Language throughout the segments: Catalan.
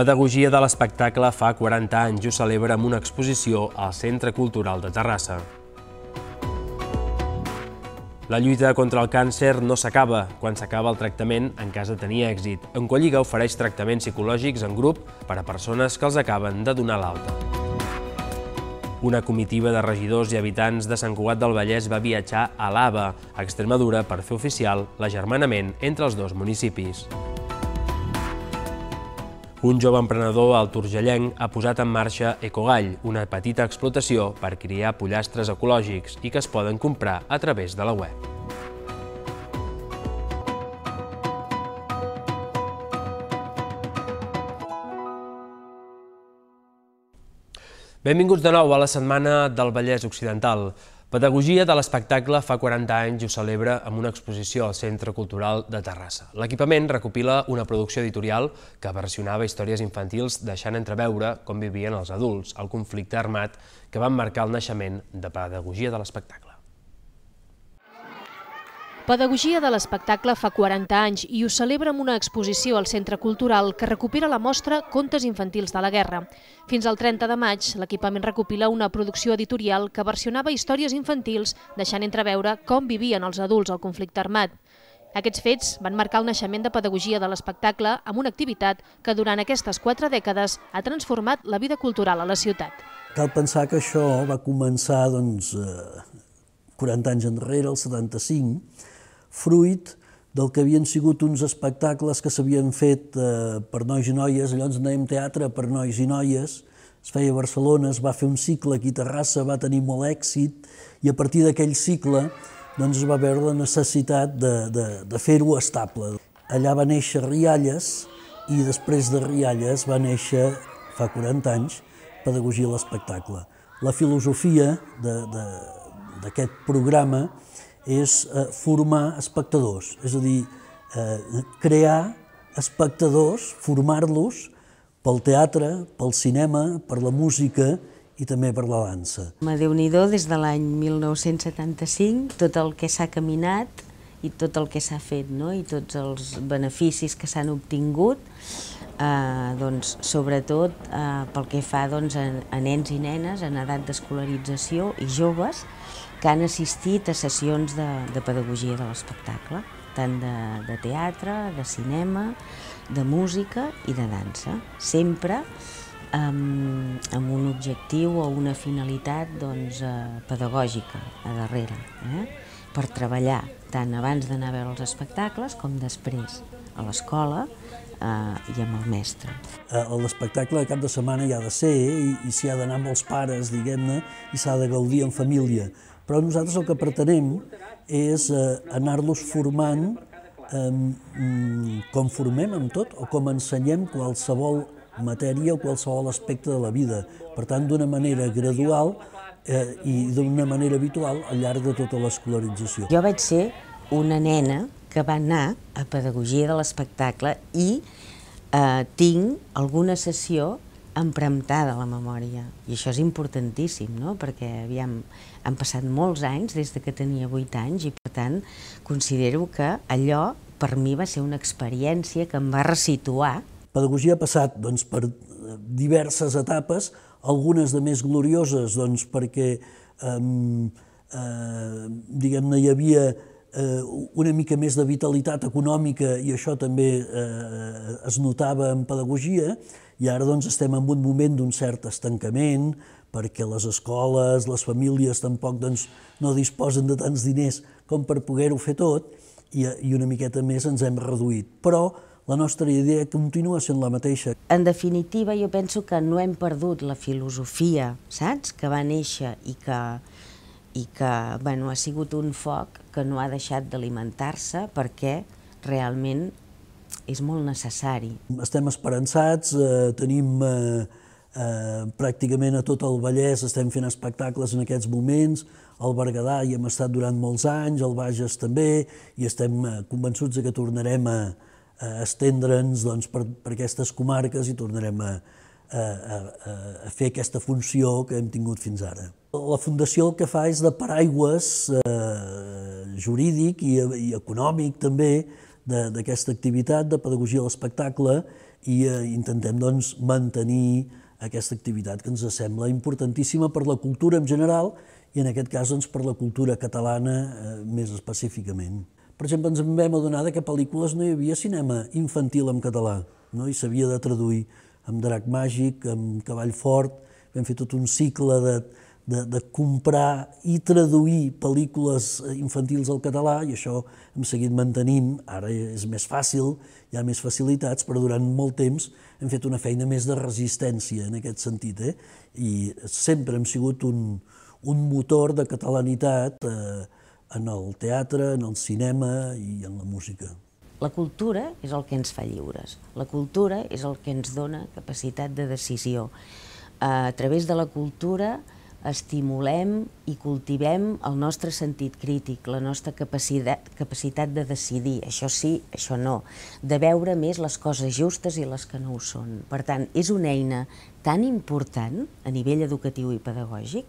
Pedagogia de l'espectacle fa 40 anys i ho celebra amb una exposició al Centre Cultural de Terrassa. La lluita contra el càncer no s'acaba quan s'acaba el tractament en cas de tenir èxit. Colliga ofereix tractaments psicològics en grup per a persones que els acaben de donar l'alta. Una comitiva de regidors i habitants de Sant Cugat del Vallès va viatjar a l'AVA, a Extremadura, per fer oficial l'agermanament entre els dos municipis. Un jove emprenedor al Turgellenc ha posat en marxa Ecogall, una petita explotació per criar pollastres ecològics i que es poden comprar a través de la web. Benvinguts de nou a la Setmana del Vallès Occidental. Pedagogia de l'espectacle fa 40 anys i ho celebra amb una exposició al Centre Cultural de Terrassa. L'equipament recopila una producció editorial que versionava històries infantils deixant entreveure com vivien els adults, el conflicte armat que va marcar el naixement de Pedagogia de l'espectacle pedagogia de l'espectacle fa 40 anys i ho celebra amb una exposició al Centre Cultural que recupera la mostra Contes infantils de la guerra. Fins al 30 de maig, l'equipament recopila una producció editorial que versionava històries infantils, deixant entreveure com vivien els adults al conflicte armat. Aquests fets van marcar el naixement de pedagogia de l'espectacle amb una activitat que durant aquestes quatre dècades ha transformat la vida cultural a la ciutat. Cal pensar que això va començar doncs, 40 eh, anys enrere, el 75, fruit del que havien sigut uns espectacles que s'havien fet eh, per nois i noies, allò ens anàvem teatre per nois i noies, es feia a Barcelona, es va fer un cicle aquí a Terrassa, va tenir molt èxit, i a partir d'aquell cicle doncs, es va veure la necessitat de, de, de fer-ho estable. Allà va néixer Rialles, i després de Rialles va néixer, fa 40 anys, Pedagogia a l'espectacle. La filosofia d'aquest programa és eh, formar espectadors, és a dir, eh, crear espectadors, formar-los pel teatre, pel cinema, per la música i també per la dansa. A déu nhi des de l'any 1975, tot el que s'ha caminat i tot el que s'ha fet, no? i tots els beneficis que s'han obtingut, eh, doncs, sobretot eh, pel que fa doncs, a, a nens i nenes en edat d'escolarització i joves, que han assistit a sessions de, de pedagogia de l'espectacle, tant de, de teatre, de cinema, de música i de dansa, sempre amb, amb un objectiu o una finalitat doncs, eh, pedagògica a darrere, eh? per treballar tant abans d'anar a veure els espectacles com després a l'escola eh, i amb el mestre. Eh, l'espectacle de cap de setmana hi ha de ser i, i s'hi ha d'anar amb els pares, diguem-ne, i s'ha de gaudir en família. Però nosaltres el que pretenem és eh, anar-los formant mm, com formem amb tot o com ensenyem qualsevol matèria o qualsevol aspecte de la vida. Per tant, d'una manera gradual eh, i d'una manera habitual al llarg de tota l'escolarització. Jo vaig ser una nena que va anar a Pedagogia de l'Espectacle i eh, tinc alguna sessió empremtada la memòria. I això és importantíssim, no? perquè aviam, han passat molts anys des de que tenia 8 anys i per tant considero que allò per mi va ser una experiència que em va resituar. Pedagogia ha passat doncs, per diverses etapes, algunes de més glorioses doncs, perquè eh, eh, diguem-ne hi havia eh, una mica més de vitalitat econòmica i això també eh, es notava en pedagogia i ara doncs, estem en un moment d'un cert estancament, perquè les escoles, les famílies tampoc doncs, no disposen de tants diners com per poder-ho fer tot, i, eh, i una miqueta més ens hem reduït. Però la nostra idea continua sent la mateixa. En definitiva, jo penso que no hem perdut la filosofia, saps?, que va néixer i que, i que bueno, ha sigut un foc que no ha deixat d'alimentar-se perquè realment és molt necessari. Estem esperançats, eh, tenim eh, eh, pràcticament a tot el Vallès, estem fent espectacles en aquests moments, al Berguedà hi hem estat durant molts anys, al Bages també, i estem eh, convençuts de que tornarem a, a estendre'ns doncs, per, per aquestes comarques i tornarem a, a, a, a fer aquesta funció que hem tingut fins ara. La Fundació el que fa és de paraigües eh, jurídic i, i econòmic també, d'aquesta activitat de pedagogia a l'espectacle i eh, intentem doncs, mantenir aquesta activitat que ens sembla importantíssima per la cultura en general i en aquest cas doncs, per la cultura catalana eh, més específicament. Per exemple, ens vam adonar que a pel·lícules no hi havia cinema infantil en català no? i s'havia de traduir amb Drac Màgic, amb Cavall Fort, vam fer tot un cicle de, de, de comprar i traduir pel·lícules eh, infantils al català i això hem seguit mantenint, ara és més fàcil, hi ha més facilitats, però durant molt temps hem fet una feina més de resistència en aquest sentit, eh? i sempre hem sigut un, un motor de catalanitat eh, en el teatre, en el cinema i en la música. La cultura és el que ens fa lliures. La cultura és el que ens dona capacitat de decisió. A través de la cultura estimulem i cultivem el nostre sentit crític, la nostra capacitat, capacitat de decidir, això sí, això no, de veure més les coses justes i les que no ho són. Per tant, és una eina tan important a nivell educatiu i pedagògic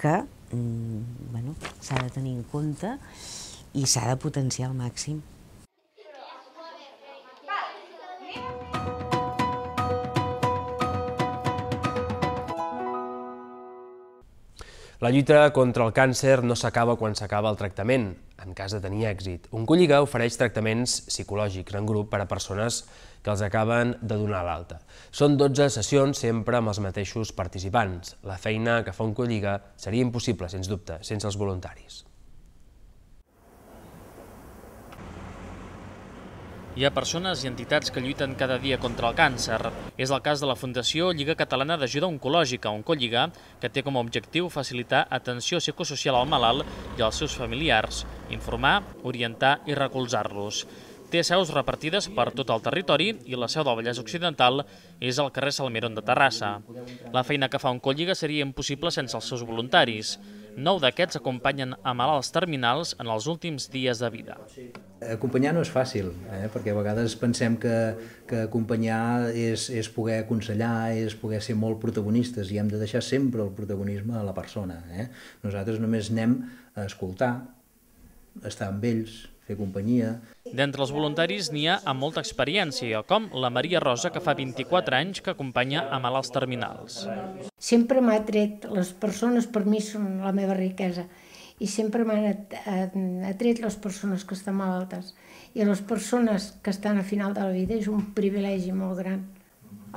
que mm, bueno, s'ha de tenir en compte i s'ha de potenciar al màxim. La lluita contra el càncer no s'acaba quan s'acaba el tractament, en cas de tenir èxit. colliga ofereix tractaments psicològics en grup per a persones que els acaben de donar l'alta. Són 12 sessions, sempre amb els mateixos participants. La feina que fa colliga seria impossible, sens dubte, sense els voluntaris. hi ha persones i entitats que lluiten cada dia contra el càncer. És el cas de la Fundació Lliga Catalana d'Ajuda Oncològica, Oncolliga, que té com a objectiu facilitar atenció psicosocial al malalt i als seus familiars, informar, orientar i recolzar-los. Té seus repartides per tot el territori i la seu del Vallès Occidental és al carrer Salmeron de Terrassa. La feina que fa Oncolliga seria impossible sense els seus voluntaris. Nou d'aquests acompanyen a malalts terminals en els últims dies de vida. Acompanyar no és fàcil, eh? perquè a vegades pensem que, que acompanyar és, és poder aconsellar, és poder ser molt protagonistes i hem de deixar sempre el protagonisme a la persona. Eh? Nosaltres només anem a escoltar, a estar amb ells, fer companyia. D'entre els voluntaris n'hi ha amb molta experiència, com la Maria Rosa, que fa 24 anys que acompanya a malalts terminals. Sempre m'ha tret, les persones per mi són la meva riquesa, i sempre m'han eh, atret les persones que estan malaltes. I les persones que estan a final de la vida és un privilegi molt gran.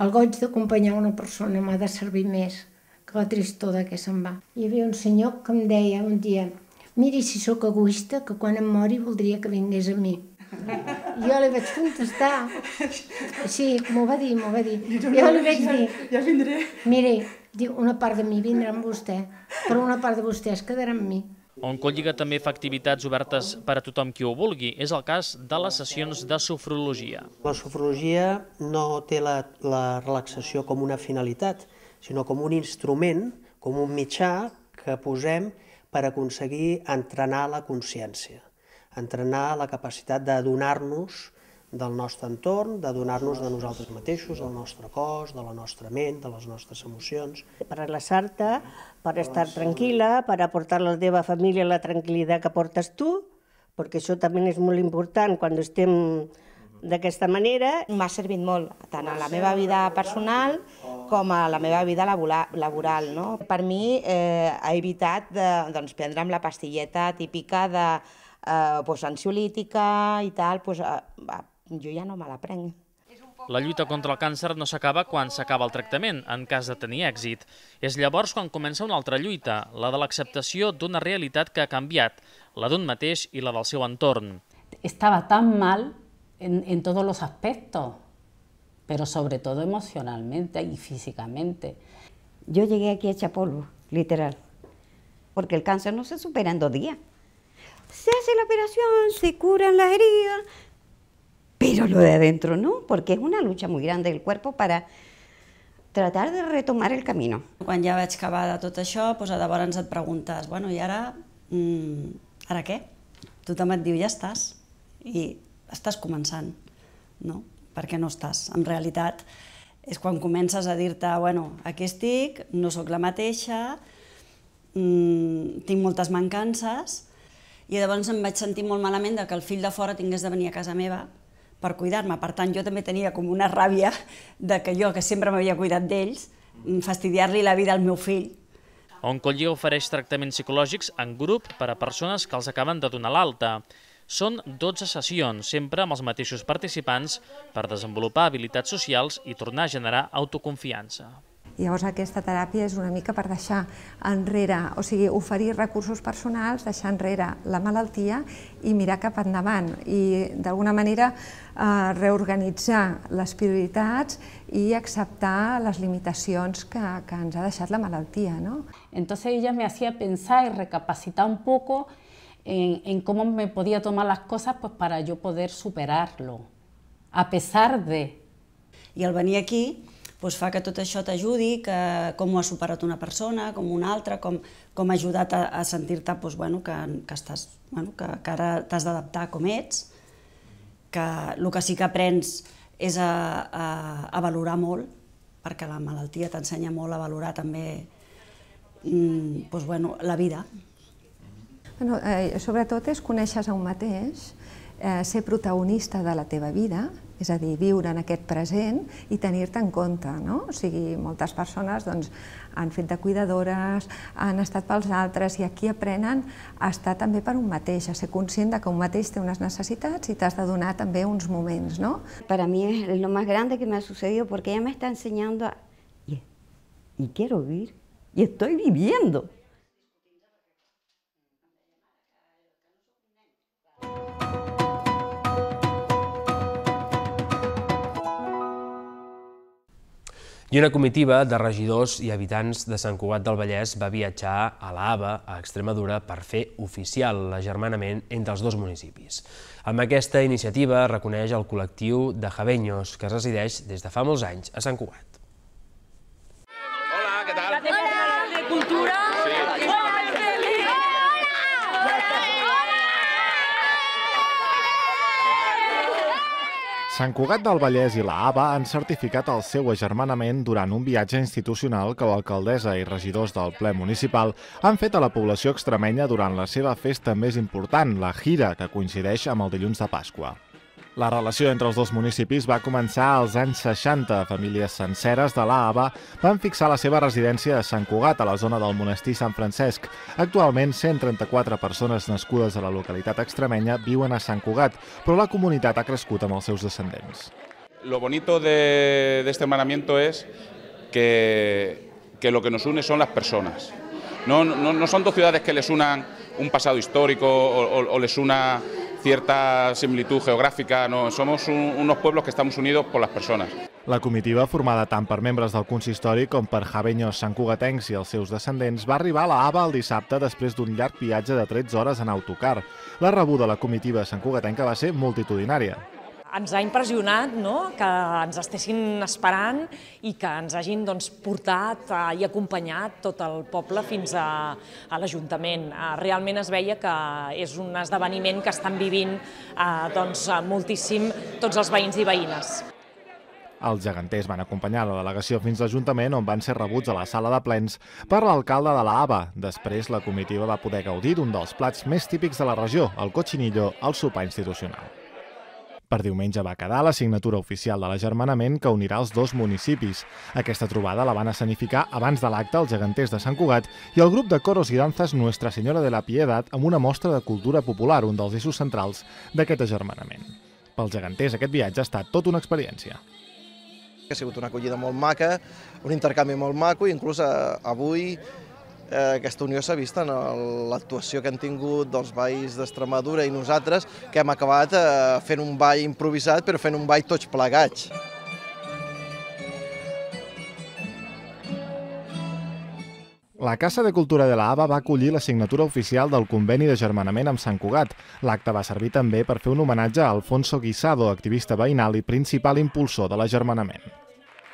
El goig d'acompanyar una persona m'ha de servir més que la tristor de què se'n va. Hi havia un senyor que em deia un dia miri si sóc egoista, que quan em mori voldria que vingués a mi. Jo li vaig contestar, sí, m'ho va dir, m'ho va dir. Jo li vaig dir, ja vindré. Mire, diu, una part de mi vindrà amb vostè, però una part de vostè es quedarà amb mi. On Colliga també fa activitats obertes per a tothom qui ho vulgui. És el cas de les sessions de sofrologia. La sofrologia no té la, la relaxació com una finalitat, sinó com un instrument, com un mitjà que posem per aconseguir entrenar la consciència, entrenar la capacitat de donar-nos del nostre entorn, de donar-nos de nosaltres mateixos, del nostre cos, de la nostra ment, de les nostres emocions. Per relaxar-te, per estar tranquil·la, per aportar a la teva família la tranquil·litat que portes tu, perquè això també és molt important quan estem d'aquesta manera. M'ha servit molt, tant a la meva vida personal com a la meva vida laboral. No? Per mi eh, ha evitat de, doncs, prendre'm la pastilleta típica de eh, pues, ansiolítica i tal, pues, eh, jo ja no me la prenc. La lluita contra el càncer no s'acaba quan s'acaba el tractament, en cas de tenir èxit. És llavors quan comença una altra lluita, la de l'acceptació d'una realitat que ha canviat, la d'un mateix i la del seu entorn. Estava tan mal en, todos los aspectos, pero sobre todo emocionalmente y físicamente. Yo llegué aquí hecha polvo, literal, porque el cáncer no se supera en dos días. Se hace la operación, se curan las heridas, pero lo de adentro no, porque es una lucha muy grande del cuerpo para tratar de retomar el camino. ya ya vaig excavada de pues això, doncs ahora te preguntas, bueno, ¿y ahora qué? ara Tú mm, también et ya estás. estàs començant, no? Perquè no estàs. En realitat, és quan comences a dir-te, bueno, aquí estic, no sóc la mateixa, mmm, tinc moltes mancances, i llavors em vaig sentir molt malament de que el fill de fora tingués de venir a casa meva per cuidar-me. Per tant, jo també tenia com una ràbia de que jo, que sempre m'havia cuidat d'ells, fastidiar-li la vida al meu fill. Oncolli ofereix tractaments psicològics en grup per a persones que els acaben de donar l'alta. Són 12 sessions, sempre amb els mateixos participants, per desenvolupar habilitats socials i tornar a generar autoconfiança. Llavors aquesta teràpia és una mica per deixar enrere, o sigui, oferir recursos personals, deixar enrere la malaltia i mirar cap endavant i d'alguna manera eh, reorganitzar les prioritats i acceptar les limitacions que, que ens ha deixat la malaltia. ¿no? Entonces ella me hacía pensar y recapacitar un poco en, en, cómo me podía tomar las cosas pues para yo poder superar-lo, a pesar de. I el venir aquí pues fa que tot això t'ajudi, que com ho ha superat una persona, com una altra, com, com ha ajudat a, a sentir-te pues, bueno, que, que, estàs, bueno, que, que ara t'has d'adaptar com ets, que el que sí que aprens és a, a, a valorar molt, perquè la malaltia t'ensenya molt a valorar també mm, pues, bueno, la vida. Bueno, eh, sobretot és conèixer a un mateix, eh, ser protagonista de la teva vida, és a dir, viure en aquest present i tenir-te en compte, no? O sigui, moltes persones doncs, han fet de cuidadores, han estat pels altres i aquí aprenen a estar també per un mateix, a ser conscient de que un mateix té unes necessitats i t'has de donar també uns moments, no? Para mí es lo más grande que me ha sucedido porque ella me está enseñando a... y quiero vivir, y estoy viviendo. I una comitiva de regidors i habitants de Sant Cugat del Vallès va viatjar a l'AVA, a Extremadura, per fer oficial l'agermanament entre els dos municipis. Amb aquesta iniciativa reconeix el col·lectiu de javenyos que resideix des de fa molts anys a Sant Cugat. Sant Cugat del Vallès i la ABA han certificat el seu agermanament durant un viatge institucional que l'alcaldessa i regidors del ple municipal han fet a la població extremenya durant la seva festa més important, la Gira, que coincideix amb el dilluns de Pasqua. La relació entre els dos municipis va començar als anys 60. Famílies senceres de l'Àava van fixar la seva residència a Sant Cugat, a la zona del monestir Sant Francesc. Actualment, 134 persones nascudes a la localitat extremenya viuen a Sant Cugat, però la comunitat ha crescut amb els seus descendents. Lo bonito de, de este hermanamiento es que, que lo que nos une son las personas. No, no, no son dos ciudades que les unan un pasado histórico o, o, o les una cierta similitud geográfica, no, somos un, unos pueblos que estamos unidos por las personas. La comitiva, formada tant per membres del consistori com per javenyos Sancugatencs i els seus descendents, va arribar a la Hava el dissabte després d'un llarg viatge de 13 hores en autocar. La rebuda de la comitiva sancugatenca va ser multitudinària ens ha impressionat no? que ens estessin esperant i que ens hagin doncs, portat eh, i acompanyat tot el poble fins a, a l'Ajuntament. Eh, realment es veia que és un esdeveniment que estan vivint eh, doncs, moltíssim tots els veïns i veïnes. Els geganters van acompanyar la delegació fins a l'Ajuntament, on van ser rebuts a la sala de plens per l'alcalde de la Hava. Després, la comitiva va poder gaudir d'un dels plats més típics de la regió, el cochinillo, al sopar institucional. Per diumenge va quedar la signatura oficial de l'agermanament que unirà els dos municipis. Aquesta trobada la van escenificar abans de l'acte els geganters de Sant Cugat i el grup de coros i danzas Nuestra Senyora de la Piedad amb una mostra de cultura popular, un dels eixos centrals d'aquest agermanament. Pels geganters aquest viatge ha estat tota una experiència. Ha sigut una acollida molt maca, un intercanvi molt maco i inclús eh, avui eh, aquesta unió s'ha vist en l'actuació que han tingut dels balls d'Extremadura i nosaltres, que hem acabat eh, fent un ball improvisat, però fent un ball tots plegats. La Casa de Cultura de la Ava va acollir la signatura oficial del conveni de germanament amb Sant Cugat. L'acte va servir també per fer un homenatge a Alfonso Guisado, activista veïnal i principal impulsor de l'agermanament.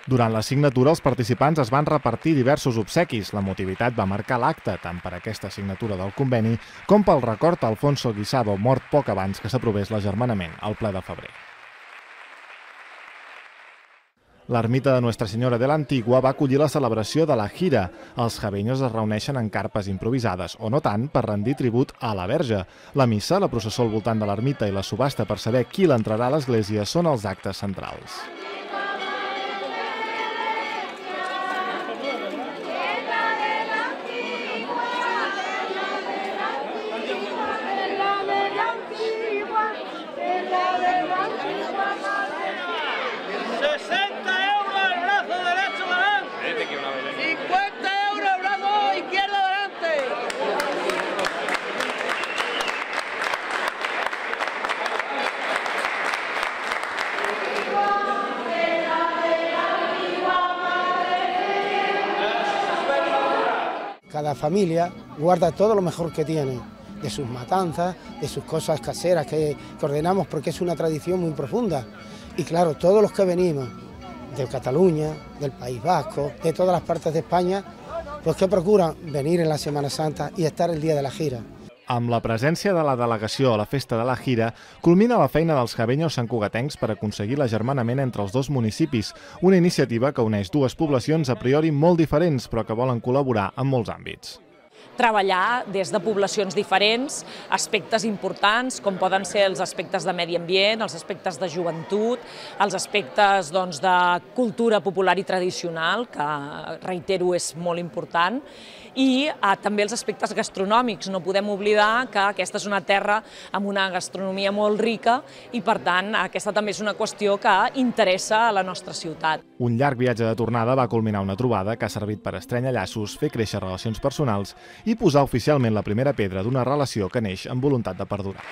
Durant la signatura, els participants es van repartir diversos obsequis. La motivitat va marcar l'acte, tant per aquesta signatura del conveni com pel record a Alfonso Guisado, mort poc abans que s'aprovés l'agermanament al ple de febrer. L'ermita de Nostra Senyora de l'Antigua va acollir la celebració de la gira. Els javenyos es reuneixen en carpes improvisades, o no tant, per rendir tribut a la verge. La missa, la processó al voltant de l'ermita i la subhasta per saber qui l'entrarà a l'església són els actes centrals. la familia guarda todo lo mejor que tiene, de sus matanzas, de sus cosas caseras que, ordenamos porque es una tradición muy profunda. Y claro, todos los que venimos de Cataluña, del País Vasco, de todas las partes de España, pues que procuran venir en la Semana Santa y estar el día de la gira. Amb la presència de la delegació a la festa de la Gira, culmina la feina dels cabenyos santcugatencs per aconseguir l'agermanament entre els dos municipis, una iniciativa que uneix dues poblacions a priori molt diferents, però que volen col·laborar en molts àmbits treballar des de poblacions diferents, aspectes importants, com poden ser els aspectes de medi ambient, els aspectes de joventut, els aspectes doncs, de cultura popular i tradicional, que reitero és molt important, i eh, també els aspectes gastronòmics. No podem oblidar que aquesta és una terra amb una gastronomia molt rica i, per tant, aquesta també és una qüestió que interessa a la nostra ciutat. Un llarg viatge de tornada va culminar una trobada que ha servit per estrenyar llaços, fer créixer relacions personals i posar oficialment la primera pedra d'una relació que neix amb voluntat de perdurar.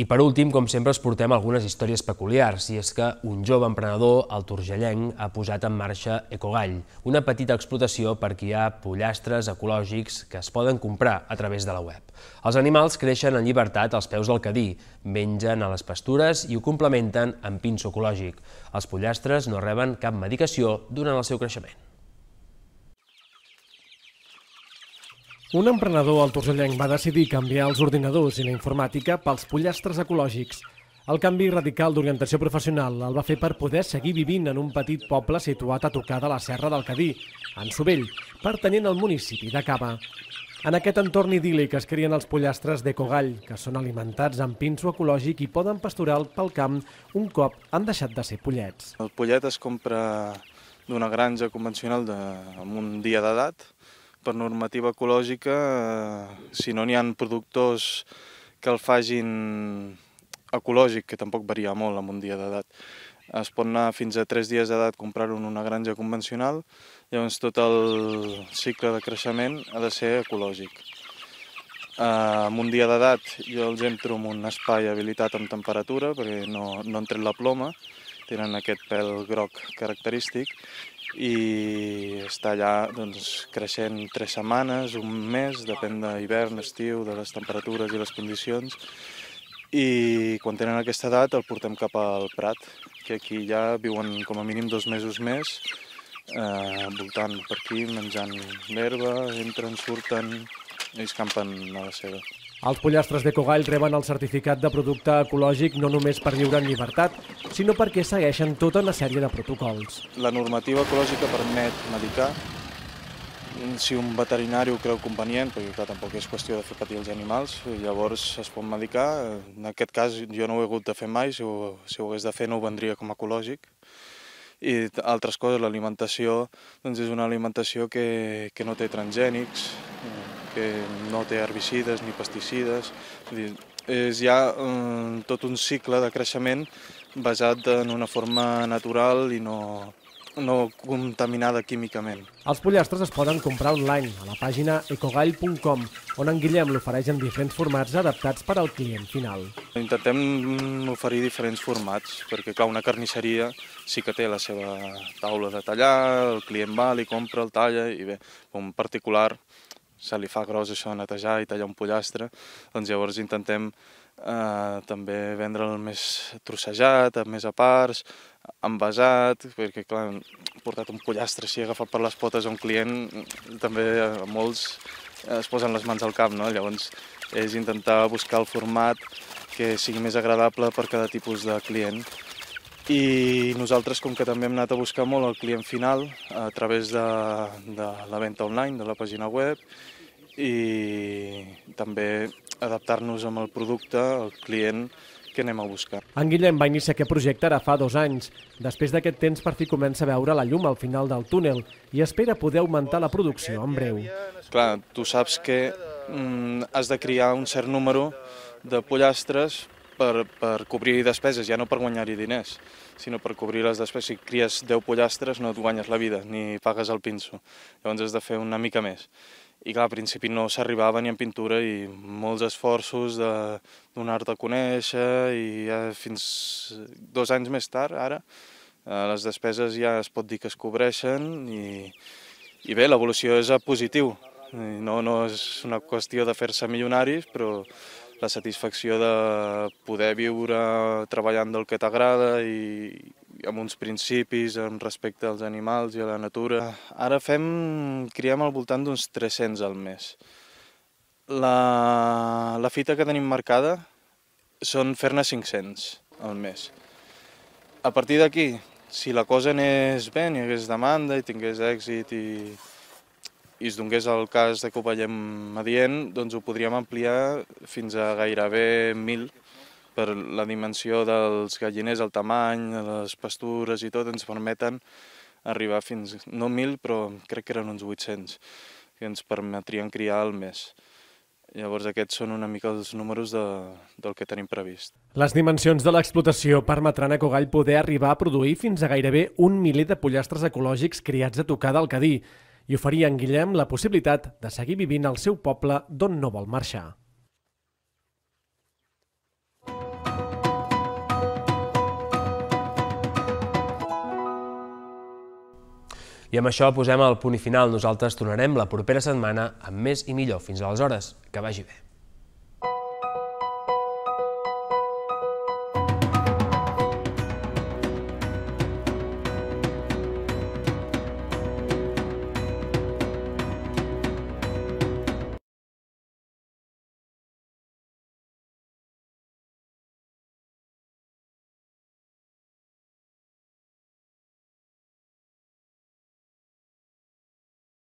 I per últim, com sempre, es portem algunes històries peculiars, i és que un jove emprenedor, el Turgellenc, ha posat en marxa Ecogall, una petita explotació per qui hi ha pollastres ecològics que es poden comprar a través de la web. Els animals creixen en llibertat als peus del cadí, mengen a les pastures i ho complementen amb pinso ecològic. Els pollastres no reben cap medicació durant el seu creixement. Un emprenedor al Torsellenc va decidir canviar els ordinadors i la informàtica pels pollastres ecològics. El canvi radical d'orientació professional el va fer per poder seguir vivint en un petit poble situat a tocar de la Serra del Cadí, en Sovell, pertanyent al municipi de Cava. En aquest entorn idíl·lic es crien els pollastres d'ecogall, que són alimentats amb pinso ecològic i poden pasturar pel camp un cop han deixat de ser pollets. El pollet es compra d'una granja convencional de, amb un dia d'edat, per normativa ecològica, eh, si no n'hi han productors que el fagin ecològic, que tampoc varia molt amb un dia d'edat, es pot anar fins a 3 dies d'edat comprar-ho en una granja convencional, llavors tot el cicle de creixement ha de ser ecològic. Eh, amb un dia d'edat jo els entro en un espai habilitat amb temperatura perquè no, no han tret la ploma, tenen aquest pèl groc característic i està allà doncs, creixent tres setmanes, un mes, depèn d'hivern, estiu, de les temperatures i les condicions, i quan tenen aquesta edat el portem cap al Prat, que aquí ja viuen com a mínim dos mesos més, eh, voltant per aquí, menjant l'herba, entren, surten ells campen a la seva. Els pollastres de Cogall reben el certificat de producte ecològic no només per viure en llibertat, sinó perquè segueixen tota una sèrie de protocols. La normativa ecològica permet medicar mm, si un veterinari ho creu convenient, perquè clar, tampoc és qüestió de fer patir els animals, llavors es pot medicar. En aquest cas jo no ho he hagut de fer mai, si ho, si ho hagués de fer no ho vendria com a ecològic. I altres coses, l'alimentació doncs és una alimentació que, que no té transgènics, eh, que no té herbicides ni pesticides. és ja eh, tot un cicle de creixement basat en una forma natural i no, no contaminada químicament. Els pollastres es poden comprar online a la pàgina ecogall.com, on en Guillem l'ofereix en diferents formats adaptats per al client final. Intentem oferir diferents formats, perquè clar, una carnisseria sí que té la seva taula de tallar, el client va, li compra, el talla, i bé, un particular se li fa gros això de netejar i tallar un pollastre, doncs llavors intentem eh, també vendre'l més trossejat, més a parts, envasat, perquè clar, portat un pollastre així agafat per les potes a un client, també a molts eh, es posen les mans al cap, no? Llavors és intentar buscar el format que sigui més agradable per cada tipus de client i nosaltres, com que també hem anat a buscar molt el client final a través de, de la venda online, de la pàgina web, i també adaptar-nos amb el producte, al client que anem a buscar. En Guillem va iniciar aquest projecte ara fa dos anys. Després d'aquest temps, per fi comença a veure la llum al final del túnel i espera poder augmentar la producció en breu. Clar, tu saps que mm, has de criar un cert número de pollastres per, per cobrir despeses, ja no per guanyar-hi diners, sinó per cobrir les despeses. Si cries 10 pollastres no et guanyes la vida, ni pagues el pinso. Llavors has de fer una mica més. I clar, al principi no s'arribava ni en pintura i molts esforços de donar-te a conèixer i ja eh, fins dos anys més tard, ara, eh, les despeses ja es pot dir que es cobreixen i, i bé, l'evolució és a positiu. Eh, no, no és una qüestió de fer-se milionaris, però la satisfacció de poder viure treballant del que t'agrada i, amb uns principis, en respecte als animals i a la natura. Ara fem, criem al voltant d'uns 300 al mes. La, la fita que tenim marcada són fer-ne 500 al mes. A partir d'aquí, si la cosa anés bé, hi hagués demanda i tingués èxit i, i es donés el cas de que ho veiem adient, doncs ho podríem ampliar fins a gairebé 1.000 per la dimensió dels galliners, el tamany, les pastures i tot, ens permeten arribar fins, no 1.000, però crec que eren uns 800, que ens permetrien criar al mes. Llavors aquests són una mica els números de, del que tenim previst. Les dimensions de l'explotació permetran a Cogall poder arribar a produir fins a gairebé un miler de pollastres ecològics criats a tocar del Cadí i oferir a en Guillem la possibilitat de seguir vivint al seu poble d'on no vol marxar. I amb això posem el punt i final. Nosaltres tornarem la propera setmana amb més i millor. Fins aleshores, que vagi bé.